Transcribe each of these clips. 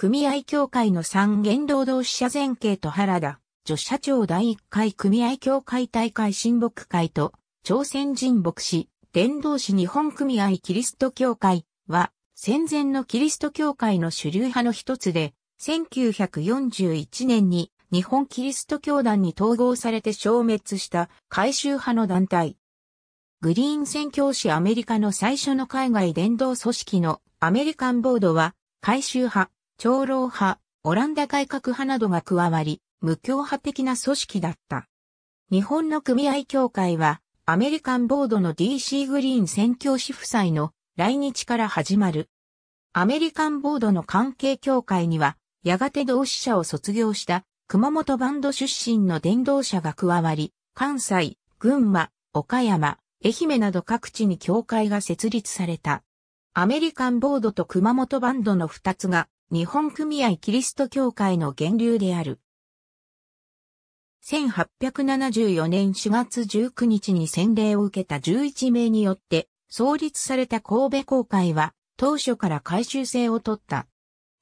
組合協会の三元労働支社前継と原田、女社長第1回組合協会大会親睦会と、朝鮮人牧師、伝道師日本組合キリスト教会は、戦前のキリスト教会の主流派の一つで、1941年に日本キリスト教団に統合されて消滅した改宗派の団体。グリーン宣教師アメリカの最初の海外伝道組織のアメリカンボードは改宗派、長老派、オランダ改革派などが加わり、無教派的な組織だった。日本の組合協会は、アメリカンボードの DC グリーン宣教師夫妻の来日から始まる。アメリカンボードの関係協会には、やがて同志社を卒業した熊本バンド出身の伝道者が加わり、関西、群馬、岡山、愛媛など各地に教会が設立された。アメリカンボードと熊本バンドの二つが日本組合キリスト教会の源流である。1874年4月19日に洗礼を受けた11名によって創立された神戸公会は当初から改修制を取った。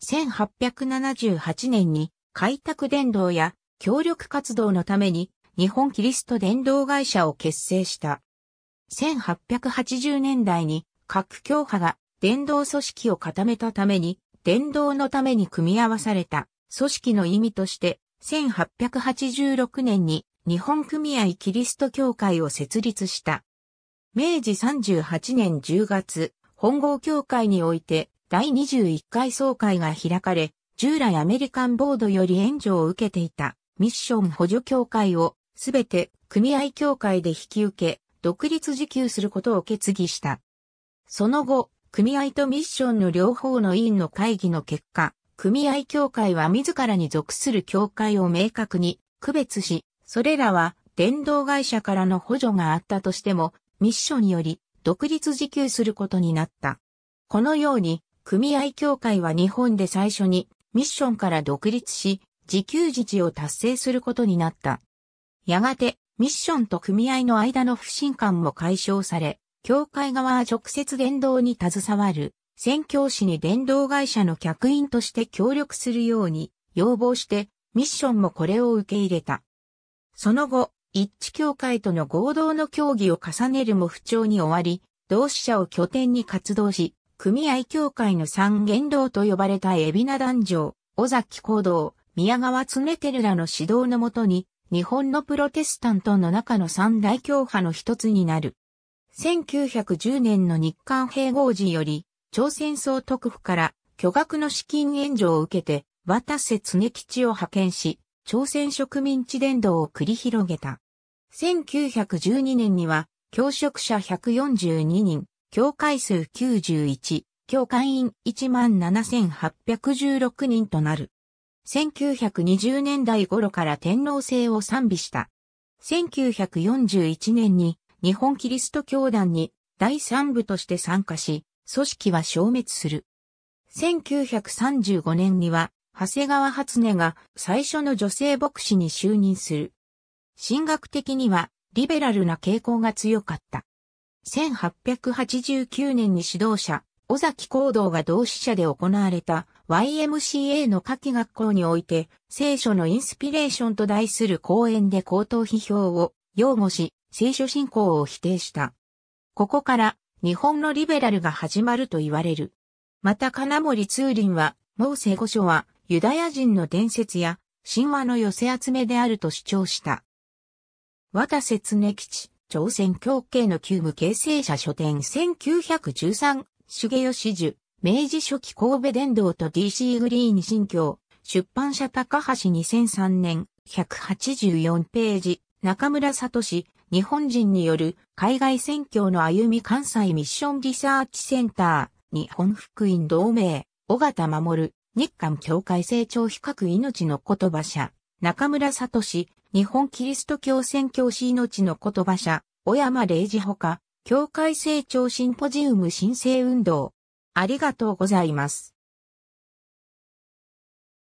1878年に開拓伝道や協力活動のために日本キリスト伝道会社を結成した。1880年代に各教派が伝道組織を固めたために伝道のために組み合わされた組織の意味として、1886年に日本組合キリスト教会を設立した。明治38年10月、本郷教会において第21回総会が開かれ、従来アメリカンボードより援助を受けていたミッション補助協会をすべて組合協会で引き受け、独立自給することを決議した。その後、組合とミッションの両方の委員の会議の結果、組合協会は自らに属する協会を明確に区別し、それらは電動会社からの補助があったとしても、ミッションにより独立自給することになった。このように、組合協会は日本で最初にミッションから独立し、自給自治を達成することになった。やがて、ミッションと組合の間の不信感も解消され、教会側は直接伝道に携わる、宣教師に伝道会社の客員として協力するように要望して、ミッションもこれを受け入れた。その後、一致協会との合同の協議を重ねるも不調に終わり、同志社を拠点に活動し、組合協会の三元老と呼ばれた海老名団長、尾崎行動、宮川常るらの指導のもとに、日本のプロテスタントの中の三大教派の一つになる。1910年の日韓併合時より、朝鮮総督府から巨額の資金援助を受けて、渡瀬常吉を派遣し、朝鮮植民地伝道を繰り広げた。1912年には、教職者142人、教会数91、教会員17,816人となる。1920年代頃から天皇制を賛美した。1941年に日本キリスト教団に第三部として参加し、組織は消滅する。1935年には、長谷川初音が最初の女性牧師に就任する。神学的には、リベラルな傾向が強かった。1889年に指導者、尾崎行動が同志社で行われた YMCA の夏季学校において、聖書のインスピレーションと題する講演で高等批評を擁護し、聖書信仰を否定した。ここから日本のリベラルが始まると言われる。また金森通林は、モーセ五書はユダヤ人の伝説や神話の寄せ集めであると主張した。渡瀬恒吉、朝鮮教系の旧務形成者書店1913、重吉樹、明治初期神戸伝道と DC グリーン新教、出版社高橋2003年、184ページ、中村聡、日本人による海外宣教の歩み関西ミッションリサーチセンター、日本福音同盟、小形守、日韓協会成長比較命の言葉社、中村聡、日本キリスト教宣教師命の言葉社、小山礼二ほか、協会成長シンポジウム申請運動。ありがとうございます。